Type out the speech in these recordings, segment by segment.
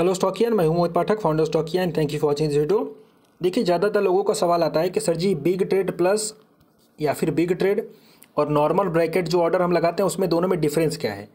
hello Stockian मैं हूं Mohit Pathak founder Stockian thank you for watching video देखिए ज़्यादातर लोगों का सवाल आता है कि sir ji big trade plus या फिर बिग ट्रेड और नॉर्मल ब्रैकेट जो ऑर्डर हम लगाते हैं उसमें दोनों में डिफरेंस क्या है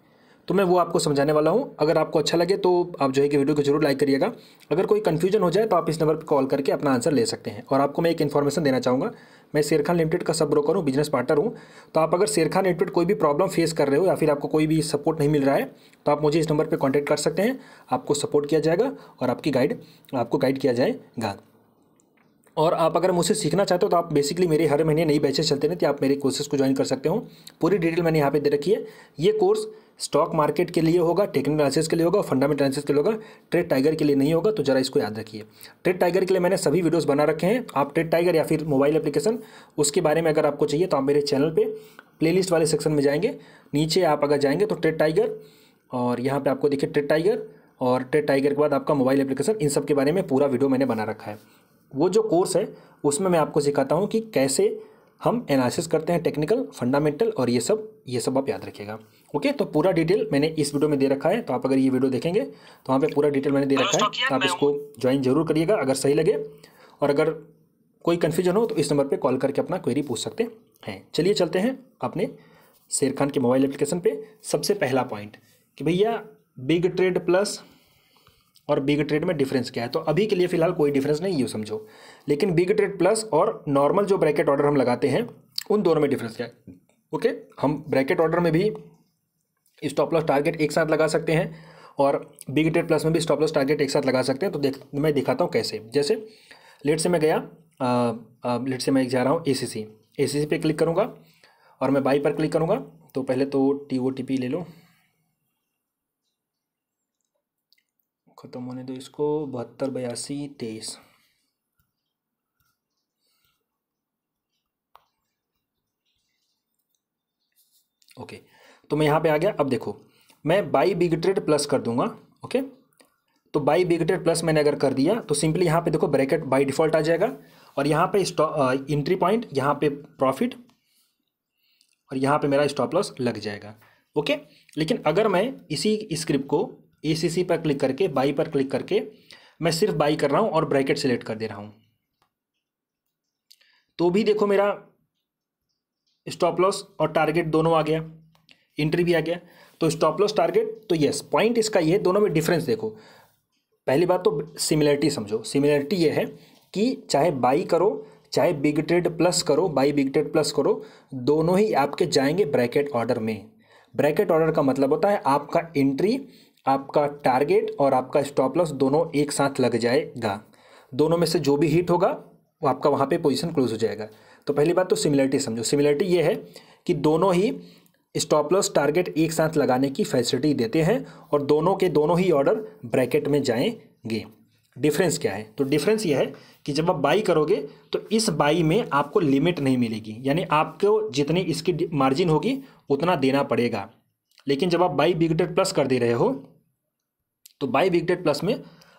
तो मैं वो आपको समझाने वाला हूँ अगर आपको अच्छा लगे तो आप जो है कि वीडियो को जरूर लाइक करिएगा अगर कोई कन्फ्यूजन हो जाए तो आप इस नंबर पर कॉल करके अपना आंसर ले सकते हैं और आपको मैं एक इन्फॉर्मेशन देना चाहूँगा मैं शेरखान लिमिटेड का सब ब्रोकर हूँ बिजनेस पार्टनर हूँ तो आप अगर शेरखान लिमिटेड कोई भी प्रॉब्लम फेस कर रहे हो या फिर आपको कोई भी सपोर्ट नहीं मिल रहा है तो आप मुझे इस नंबर पर कॉन्टैक्ट कर सकते हैं आपको सपोर्ट किया जाएगा और आपकी गाइड आपको गाइड किया जाएगा और आप अगर मुझसे सीखना चाहते हो तो आप बेसिकली मेरे हर महीने नई बैचेस चलते रहते हैं आप मेरे कोर्सेज को ज्वाइन कर सकते हो पूरी डिटेल मैंने यहाँ पे दे रखी है ये कोर्स स्टॉक मार्केट के लिए होगा टेक्निकल एनालिसिस के लिए होगा फंडामेंटल एनालिसिस के लिए होगा ट्रेड टाइगर के लिए नहीं होगा तो जरा इसको याद रखिए ट्रेड टाइगर के लिए मैंने सभी वीडियोस बना रखे हैं आप ट्रेड टाइगर या फिर मोबाइल एप्लीकेशन उसके बारे में अगर आपको चाहिए तो आप मेरे चैनल पर प्लेलिस्ट वाले सेक्शन में जाएंगे नीचे आप अगर जाएंगे तो ट्रेड टाइगर और यहाँ पर आपको देखिए ट्रेड टाइगर और ट्रेड टाइगर के बाद आपका मोबाइल एप्लीकेशन इन सब के बारे में पूरा वीडियो मैंने बना रखा है वो जो कोर्स है उसमें मैं आपको सिखाता हूँ कि कैसे हम एनालिसिस करते हैं टेक्निकल फंडामेंटल और ये सब ये सब आप याद रखिएगा ओके तो पूरा डिटेल मैंने इस वीडियो में दे रखा है तो आप अगर ये वीडियो देखेंगे तो वहाँ पे पूरा डिटेल मैंने दे रखा है तो आप इसको ज्वाइन जरूर करिएगा अगर सही लगे और अगर कोई कन्फ्यूजन हो तो इस नंबर पर कॉल करके अपना क्वेरी पूछ सकते हैं चलिए चलते हैं अपने शेर खान के मोबाइल एप्लीकेशन पर सबसे पहला पॉइंट कि भैया बिग ट्रेड प्लस और बिग ट्रेड में डिफरेंस क्या है तो अभी के लिए फिलहाल कोई डिफरेंस नहीं है समझो लेकिन बिग ट्रेड प्लस और नॉर्मल जो ब्रैकेट ऑर्डर हम लगाते हैं उन दोनों में डिफरेंस क्या है ओके हम ब्रैकेट ऑर्डर में भी स्टॉप लॉस टारगेट एक साथ लगा सकते हैं और बिग ट्रेड प्लस में भी स्टॉप लॉस टारगेट एक साथ लगा सकते हैं तो देख मैं दिखाता हूँ कैसे जैसे लेट से मैं गया लेट से मैं जा रहा हूँ ए सी सी ए सी सी पर क्लिक करूँगा और मैं बाई पर क्लिक करूँगा तो पहले तो टी ओ टी पी ले लो ख़त्म होने दो इसको बहत्तर बयासी तेईस ओके तो मैं यहां पे आ गया अब देखो मैं बाई बिगटेड प्लस कर दूंगा ओके तो बाई बिगटेड प्लस मैंने अगर कर दिया तो सिंपली यहां पे देखो ब्रैकेट बाई डिफ़ॉल्ट आ जाएगा और यहां पे इंट्री पॉइंट यहां पे प्रॉफिट और यहां पे मेरा स्टॉप लॉस लग जाएगा ओके लेकिन अगर मैं इसी स्क्रिप्ट को ए पर क्लिक करके बाई पर क्लिक करके मैं सिर्फ बाई कर रहा हूँ और ब्रैकेट सेलेक्ट कर दे रहा हूँ तो भी देखो मेरा स्टॉप लॉस और टारगेट दोनों आ गया इंट्री भी आ गया तो स्टॉप लॉस टारगेट तो यस पॉइंट इसका ये दोनों में डिफरेंस देखो पहली बात तो सिमिलरिटी समझो सिमिलरिटी ये है कि चाहे बाई करो चाहे बिग ट्रेड प्लस करो बाई बिग ट्रेड प्लस करो दोनों ही आपके जाएंगे ब्रैकेट ऑर्डर में ब्रैकेट ऑर्डर का मतलब होता है आपका एंट्री आपका टारगेट और आपका स्टॉप लॉस दोनों एक साथ लग जाएगा दोनों में से जो भी हिट होगा वो आपका वहाँ पे पोजीशन क्लोज हो जाएगा तो पहली बात तो सिमिलरिटी समझो सिमिलरिटी ये है कि दोनों ही स्टॉप लॉस टारगेट एक साथ लगाने की फैसिलिटी देते हैं और दोनों के दोनों ही ऑर्डर ब्रैकेट में जाएंगे डिफरेंस क्या है तो डिफरेंस यह है कि जब आप बाई करोगे तो इस बाई में आपको लिमिट नहीं मिलेगी यानी आपको जितनी इसकी मार्जिन होगी उतना देना पड़ेगा लेकिन जब आप बाई बिग डेट प्लस कर दे रहे हो तो बाई वीकडेट प्लस में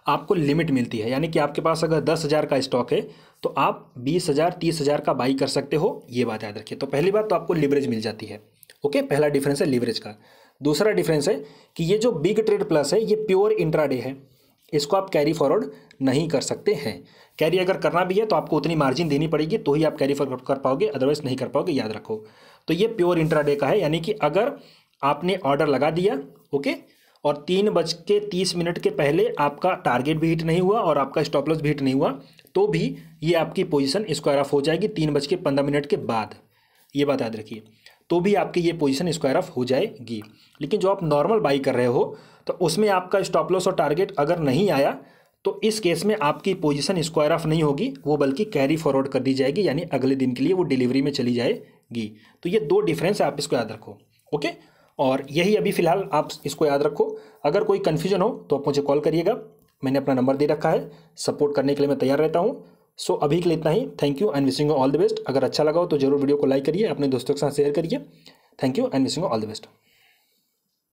आपको लिमिट मिलती है यानी कि आपके पास अगर दस हज़ार का स्टॉक है तो आप बीस हज़ार तीस हज़ार का बाई कर सकते हो ये बात याद रखिए तो पहली बात तो आपको लिवरेज मिल जाती है ओके पहला डिफरेंस है लिवरेज का दूसरा डिफरेंस है कि ये जो बिग ट्रेड प्लस है ये प्योर इंट्राडे है इसको आप कैरी फॉरवर्ड नहीं कर सकते हैं कैरी अगर करना भी है तो आपको उतनी मार्जिन देनी पड़ेगी तो ही आप कैरी फॉरवर्ड कर पाओगे अदरवाइज नहीं कर पाओगे याद रखो तो ये प्योर इंट्राडे का है यानी कि अगर आपने ऑर्डर लगा दिया ओके और तीन बज के तीस मिनट के पहले आपका टारगेट भी हिट नहीं हुआ और आपका स्टॉप लॉस भी हिट नहीं हुआ तो भी ये आपकी पोजीशन स्क्वायर ऑफ हो जाएगी तीन बज के पंद्रह मिनट के बाद ये बात याद रखिए तो भी आपकी ये पोजीशन स्क्वायर ऑफ हो जाएगी लेकिन जो आप नॉर्मल बाई कर रहे हो तो उसमें आपका स्टॉप लॉस और टारगेट अगर नहीं आया तो इस केस में आपकी पोजिशन स्क्वायर ऑफ नहीं होगी वो बल्कि कैरी फॉरवर्ड कर दी जाएगी यानी अगले दिन के लिए वो डिलीवरी में चली जाएगी तो ये दो डिफरेंस आप इसको याद रखो ओके और यही अभी फ़िलहाल आप इसको याद रखो अगर कोई कन्फ्यूजन हो तो आप मुझे कॉल करिएगा मैंने अपना नंबर दे रखा है सपोर्ट करने के लिए मैं तैयार रहता हूँ सो so, अभी के लिए इतना ही thank you and wishing all the best अगर अच्छा लगा हो तो जरूर वीडियो को लाइक करिए अपने दोस्तों के साथ शेयर करिए thank you and wishing all the best